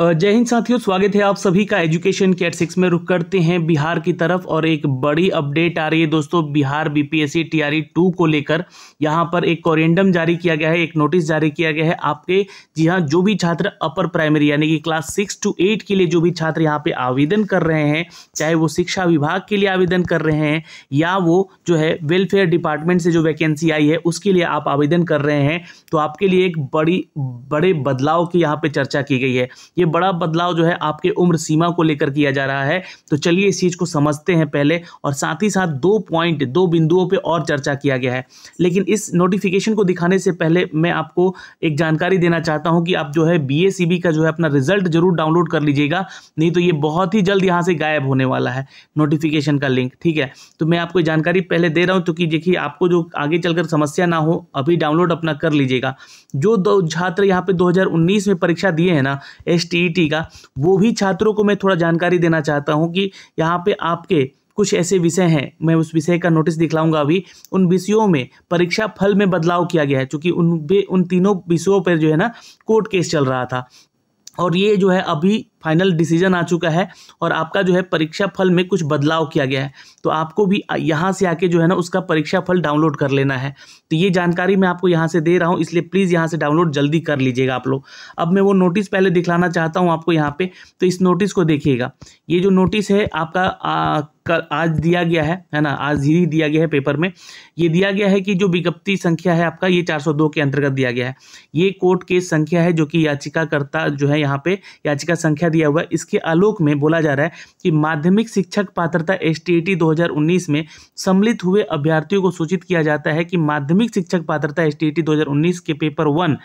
जय हिंद साथियों स्वागत है आप सभी का एजुकेशन कैट सिक्स में रुक करते हैं बिहार की तरफ और एक बड़ी अपडेट आ रही है दोस्तों बिहार बीपीएससी टीआरई टू को लेकर यहां पर एक कोरेंडम जारी किया गया है एक नोटिस जारी किया गया है आपके जी हाँ जो भी छात्र अपर प्राइमरी यानी कि क्लास सिक्स टू एट के लिए जो भी छात्र यहाँ पे आवेदन कर रहे हैं चाहे वो शिक्षा विभाग के लिए आवेदन कर रहे हैं या वो जो है वेलफेयर डिपार्टमेंट से जो वैकेंसी आई है उसके लिए आप आवेदन कर रहे हैं तो आपके लिए एक बड़ी बड़े बदलाव की यहाँ पे चर्चा की गई है ये बड़ा बदलाव जो है आपके उम्र सीमा को लेकर किया जा रहा है तो चलिए इस चीज़ को समझते हैं पहले और साथ ही साथ दो पॉइंट दो बिंदुओं पर और चर्चा किया गया है लेकिन इस नोटिफिकेशन को दिखाने से पहले मैं आपको एक जानकारी देना चाहता हूं कि आप जो है बी का जो है अपना रिजल्ट जरूर डाउनलोड कर लीजिएगा नहीं तो ये बहुत ही जल्द यहां से गायब होने वाला है नोटिफिकेशन का लिंक ठीक है तो मैं आपको जानकारी पहले दे रहा हूं क्योंकि देखिए आपको जो आगे चलकर समस्या ना हो अभी डाउनलोड अपना कर लीजिएगा जो छात्र यहाँ पे दो में परीक्षा दिए हैं ना एस टी e का वो भी छात्रों को मैं थोड़ा जानकारी देना चाहता हूँ कि यहाँ पर आपके कुछ ऐसे विषय हैं मैं उस विषय का नोटिस दिखलाऊंगा अभी उन विषयों में परीक्षा फल में बदलाव किया गया है क्योंकि उन उन तीनों विषयों पर जो है ना कोर्ट केस चल रहा था और ये जो है अभी फाइनल डिसीजन आ चुका है और आपका जो है परीक्षा फल में कुछ बदलाव किया गया है तो आपको भी यहाँ से आके जो है ना उसका परीक्षा फल डाउनलोड कर लेना है तो ये जानकारी मैं आपको यहाँ से दे रहा हूँ इसलिए प्लीज़ यहाँ से डाउनलोड जल्दी कर लीजिएगा आप लोग अब मैं वो नोटिस पहले दिखलाना चाहता हूँ आपको यहाँ पर तो इस नोटिस को देखिएगा ये जो नोटिस है आपका कल आज दिया गया है है ना आज ही दिया गया है पेपर में ये दिया गया है कि जो विज्ञप्ति संख्या है आपका ये 402 के अंतर्गत दिया गया है ये कोर्ट केस संख्या है जो कि याचिकाकर्ता जो है यहाँ पे याचिका संख्या दिया हुआ है इसके आलोक में बोला जा रहा है कि माध्यमिक शिक्षक पात्रता एस टी 2019 में सम्मिलित हुए अभ्यर्थियों को सूचित किया जाता है कि माध्यमिक शिक्षक पात्रता एस टी 2019 के पेपर वन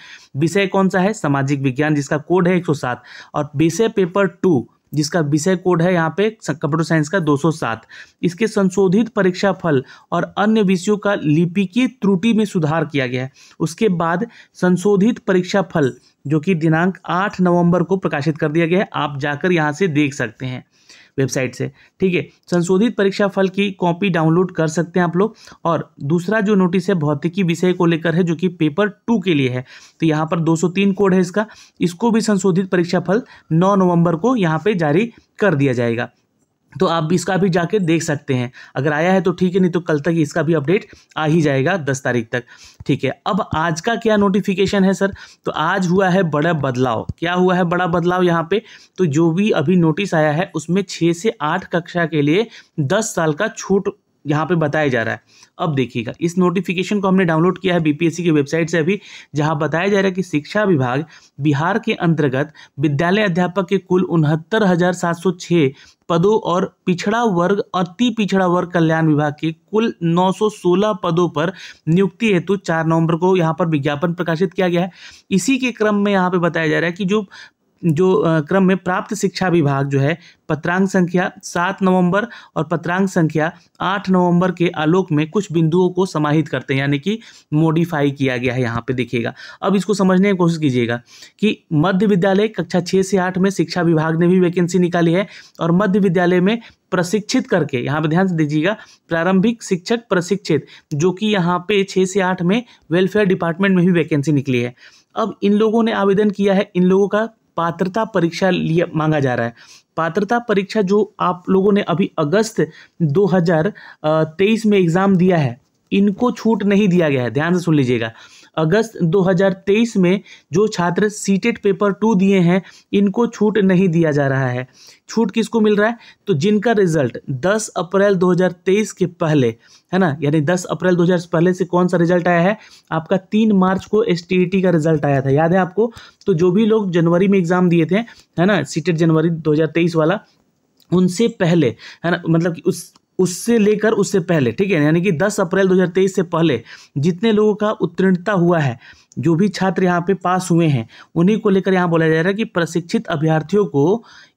विषय कौन सा है सामाजिक विज्ञान जिसका कोड है एक और विषय पेपर टू जिसका विषय कोड है यहाँ पे कंप्यूटर साइंस का 207 इसके संशोधित परीक्षा फल और अन्य विषयों का लिपिकीय त्रुटि में सुधार किया गया है उसके बाद संशोधित परीक्षा फल जो कि दिनांक 8 नवंबर को प्रकाशित कर दिया गया है आप जाकर यहाँ से देख सकते हैं वेबसाइट से ठीक है संशोधित परीक्षा फल की कॉपी डाउनलोड कर सकते हैं आप लोग और दूसरा जो नोटिस है भौतिकी विषय को लेकर है जो कि पेपर टू के लिए है तो यहाँ पर 203 कोड है इसका इसको भी संशोधित परीक्षा फल नौ नवंबर को यहाँ पर जारी कर दिया जाएगा तो आप भी इसका भी जाके देख सकते हैं अगर आया है तो ठीक है नहीं तो कल तक इसका भी अपडेट आ ही जाएगा दस तारीख तक ठीक है अब आज का क्या नोटिफिकेशन है सर तो आज हुआ है बड़ा बदलाव क्या हुआ है बड़ा बदलाव यहाँ पे तो जो भी अभी नोटिस आया है उसमें छः से आठ कक्षा के लिए दस साल का छूट यहाँ पे बताया जा रहा है अब देखिएगा इस नोटिफिकेशन को हमने डाउनलोड किया है बीपीएससी की वेबसाइट से अभी जहाँ बताया जा रहा है कि शिक्षा विभाग बिहार के अंतर्गत विद्यालय अध्यापक के कुल उनहत्तर हजार सात सौ छः पदों और पिछड़ा वर्ग अति पिछड़ा वर्ग कल्याण विभाग के कुल 916 पदों पर नियुक्ति हेतु 4 नवंबर को यहाँ पर विज्ञापन प्रकाशित किया गया है इसी के क्रम में यहाँ पे बताया जा रहा है कि जो जो क्रम में प्राप्त शिक्षा विभाग जो है पत्रांक संख्या सात नवंबर और पत्रांक संख्या आठ नवंबर के आलोक में कुछ बिंदुओं को समाहित करते हैं यानी कि मॉडिफाई किया गया है यहाँ पे देखिएगा अब इसको समझने की कोशिश कीजिएगा कि मध्य विद्यालय कक्षा छः से आठ में शिक्षा विभाग ने भी वैकेंसी निकाली है और मध्य विद्यालय में प्रशिक्षित करके यहाँ पर ध्यान से दीजिएगा प्रारंभिक शिक्षक प्रशिक्षित जो कि यहाँ पे छः से आठ में वेलफेयर डिपार्टमेंट में भी वैकेंसी निकली है अब इन लोगों ने आवेदन किया है इन लोगों का पात्रता परीक्षा लिए मांगा जा रहा है पात्रता परीक्षा जो आप लोगों ने अभी अगस्त 2023 में एग्ज़ाम दिया है इनको छूट नहीं दिया गया है ध्यान से सुन लीजिएगा अगस्त 2023 में जो छात्र सीटेट पेपर टू दिए हैं इनको छूट नहीं दिया जा रहा है छूट किसको मिल रहा है तो जिनका रिजल्ट 10 अप्रैल 2023 के पहले है ना यानी 10 अप्रैल 2000 पहले से कौन सा रिजल्ट आया है आपका 3 मार्च को एस e का रिजल्ट आया था याद है आपको तो जो भी लोग जनवरी में एग्जाम दिए थे है ना सीटेट जनवरी दो वाला उनसे पहले है ना मतलब कि उस उससे लेकर उससे पहले ठीक है यानी कि 10 अप्रैल 2023 से पहले जितने लोगों का उत्तीर्णता हुआ है जो भी छात्र यहाँ पे पास हुए हैं उन्हीं को लेकर यहाँ बोला जा रहा है कि प्रशिक्षित अभ्यर्थियों को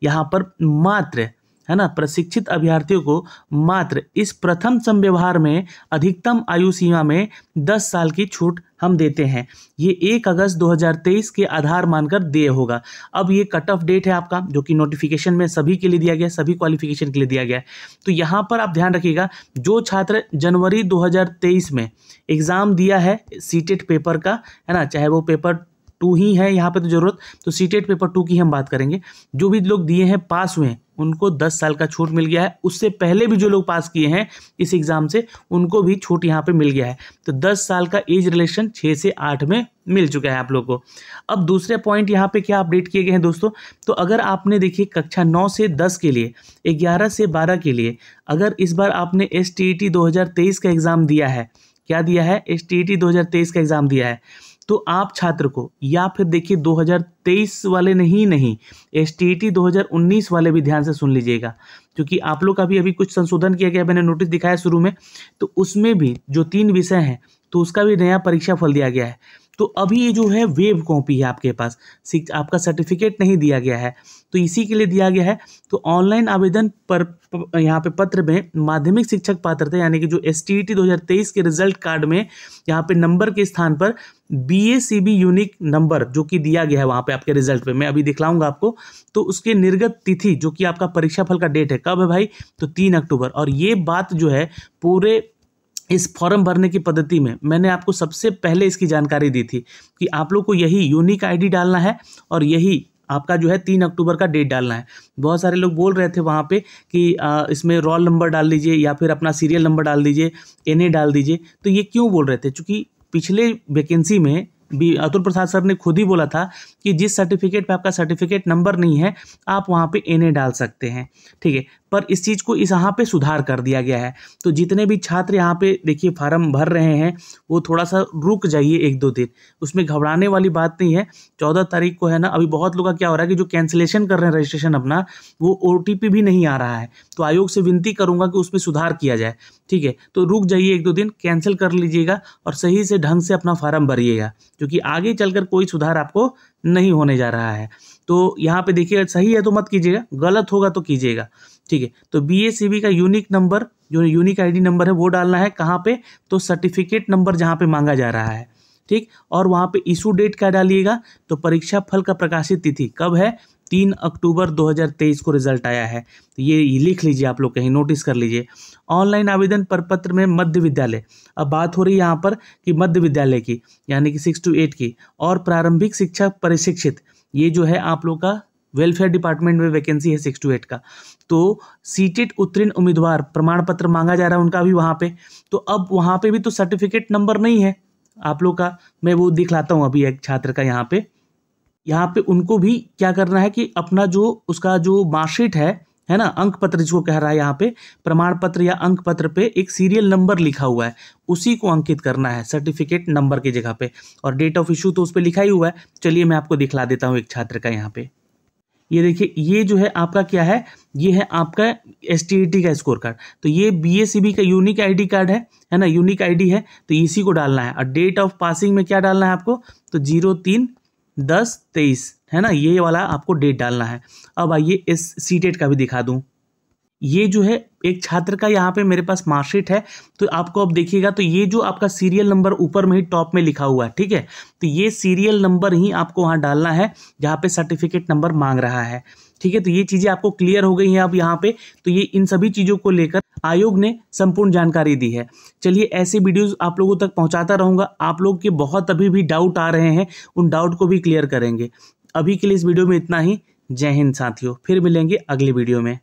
यहाँ पर मात्र है ना प्रशिक्षित अभ्यर्थियों को मात्र इस प्रथम संव्यवहार में अधिकतम आयु सीमा में 10 साल की छूट हम देते हैं ये एक अगस्त 2023 के आधार मानकर देय होगा अब ये कट ऑफ डेट है आपका जो कि नोटिफिकेशन में सभी के लिए दिया गया सभी क्वालिफिकेशन के लिए दिया गया है तो यहाँ पर आप ध्यान रखिएगा जो छात्र जनवरी 2023 में एग्ज़ाम दिया है सीटेट पेपर का है ना चाहे वो पेपर टू ही है यहाँ पे तो ज़रूरत तो सी पेपर टू की हम बात करेंगे जो भी लोग दिए हैं पास हुए हैं उनको दस साल का छूट मिल गया है उससे पहले भी जो लोग पास किए हैं इस एग्ज़ाम से उनको भी छूट यहाँ पे मिल गया है तो दस साल का एज रिलेशन छः से आठ में मिल चुका है आप लोगों को अब दूसरे पॉइंट यहाँ पे क्या अपडेट किए गए हैं दोस्तों तो अगर आपने देखिए कक्षा नौ से दस के लिए ग्यारह से बारह के लिए अगर इस बार आपने एस टी ई टी दो हज़ार तेईस का एग्ज़ाम दिया है क्या दिया है एस टी ई टी दो हज़ार तेईस का एग्ज़ाम दिया है तो आप छात्र को या फिर देखिए 2023 वाले नहीं नहीं एस e 2019 वाले भी ध्यान से सुन लीजिएगा क्योंकि आप लोग का भी अभी कुछ संशोधन किया गया मैंने नोटिस दिखाया शुरू में तो उसमें भी जो तीन विषय हैं तो उसका भी नया परीक्षा फल दिया गया है तो अभी ये जो है वेब कॉपी है आपके पास आपका सर्टिफिकेट नहीं दिया गया है तो इसी के लिए दिया गया है तो ऑनलाइन आवेदन पर यहाँ पे पत्र में माध्यमिक शिक्षक पात्रता यानी कि जो एस टी 2023 के रिजल्ट कार्ड में यहाँ पे नंबर के स्थान पर B A C B unique number जो कि दिया गया है वहाँ पे आपके रिजल्ट पे मैं अभी दिखलाऊंगा आपको तो उसके निर्गत तिथि जो कि आपका परीक्षा फल का डेट है कब है भाई तो तीन अक्टूबर और ये बात जो है पूरे इस फॉर्म भरने की पद्धति में मैंने आपको सबसे पहले इसकी जानकारी दी थी कि आप लोग को यही यूनिक आईडी डालना है और यही आपका जो है तीन अक्टूबर का डेट डालना है बहुत सारे लोग बोल रहे थे वहाँ पे कि आ, इसमें रोल नंबर डाल दीजिए या फिर अपना सीरियल नंबर डाल दीजिए एन डाल दीजिए तो ये क्यों बोल रहे थे चूँकि पिछले वैकेंसी में भी अतुल प्रसाद सर ने खुद ही बोला था कि जिस सर्टिफिकेट पे आपका सर्टिफिकेट नंबर नहीं है आप वहाँ पे एन डाल सकते हैं ठीक है पर इस चीज़ को इस यहाँ पे सुधार कर दिया गया है तो जितने भी छात्र यहाँ पे देखिए फार्म भर रहे हैं वो थोड़ा सा रुक जाइए एक दो दिन उसमें घबराने वाली बात नहीं है चौदह तारीख को है ना अभी बहुत लोग का क्या हो रहा है कि जो कैंसिलेशन कर रहे हैं रजिस्ट्रेशन अपना वो ओ भी नहीं आ रहा है तो आयोग से विनती करूँगा कि उसमें सुधार किया जाए ठीक है तो रुक जाइए एक दो दिन कैंसिल कर लीजिएगा और सही से ढंग से अपना फार्म भरिएगा क्योंकि आगे चलकर कोई सुधार आपको नहीं होने जा रहा है तो यहाँ पे देखिए सही है तो मत कीजिएगा गलत होगा तो कीजिएगा ठीक है तो बी का यूनिक नंबर जो यूनिक आईडी नंबर है वो डालना है कहाँ पे तो सर्टिफिकेट नंबर जहाँ पे मांगा जा रहा है ठीक और वहाँ पे इशू डेट क्या डालिएगा तो परीक्षा फल का प्रकाशित तिथि कब है तीन अक्टूबर 2023 को रिजल्ट आया है तो ये लिख लीजिए आप लोग कहीं नोटिस कर लीजिए ऑनलाइन आवेदन प्रपत्र में मध्य विद्यालय अब बात हो रही है यहाँ पर कि मध्य विद्यालय की यानी कि सिक्स टू एट की और प्रारंभिक शिक्षा परिशिक्षित ये जो है आप लोग का वेलफेयर डिपार्टमेंट में वैकेंसी है सिक्स टू एट का तो सीटेड उत्तीर्ण उम्मीदवार प्रमाण पत्र मांगा जा रहा है उनका भी वहाँ पे तो अब वहाँ पे भी तो सर्टिफिकेट नंबर नहीं है आप लोग का मैं वो दिखलाता हूँ अभी एक छात्र का यहाँ पे यहाँ पे उनको भी क्या करना है कि अपना जो उसका जो मार्कशीट है है ना अंक पत्र जिसको कह रहा है यहाँ पे प्रमाण पत्र या अंक पत्र पे एक सीरियल नंबर लिखा हुआ है उसी को अंकित करना है सर्टिफिकेट नंबर की जगह पे और डेट ऑफ इशू तो उस पर लिखा ही हुआ है चलिए मैं आपको दिखला देता हूँ एक छात्र का यहाँ पे ये देखिए ये जो है आपका क्या है ये है आपका एस e का स्कोर कार्ड तो ये बी का यूनिक आई कार्ड है है ना यूनिक आई है तो इसी को डालना है और डेट ऑफ पासिंग में क्या डालना है आपको तो जीरो तीन दस तेईस है ना ये वाला आपको डेट डालना है अब आइए इस सी डेट का भी दिखा दूँ ये जो है एक छात्र का यहाँ पे मेरे पास मार्कशीट है तो आपको अब देखिएगा तो ये जो आपका सीरियल नंबर ऊपर में ही टॉप में लिखा हुआ है ठीक है तो ये सीरियल नंबर ही आपको वहाँ डालना है जहाँ पे सर्टिफिकेट नंबर मांग रहा है ठीक है तो ये चीज़ें आपको क्लियर हो गई हैं अब यहाँ पे तो ये इन सभी चीज़ों को लेकर आयोग ने संपूर्ण जानकारी दी है चलिए ऐसे वीडियोस आप लोगों तक पहुंचाता रहूंगा आप लोग के बहुत अभी भी डाउट आ रहे हैं उन डाउट को भी क्लियर करेंगे अभी के लिए इस वीडियो में इतना ही जय हिंद साथियों फिर मिलेंगे अगले वीडियो में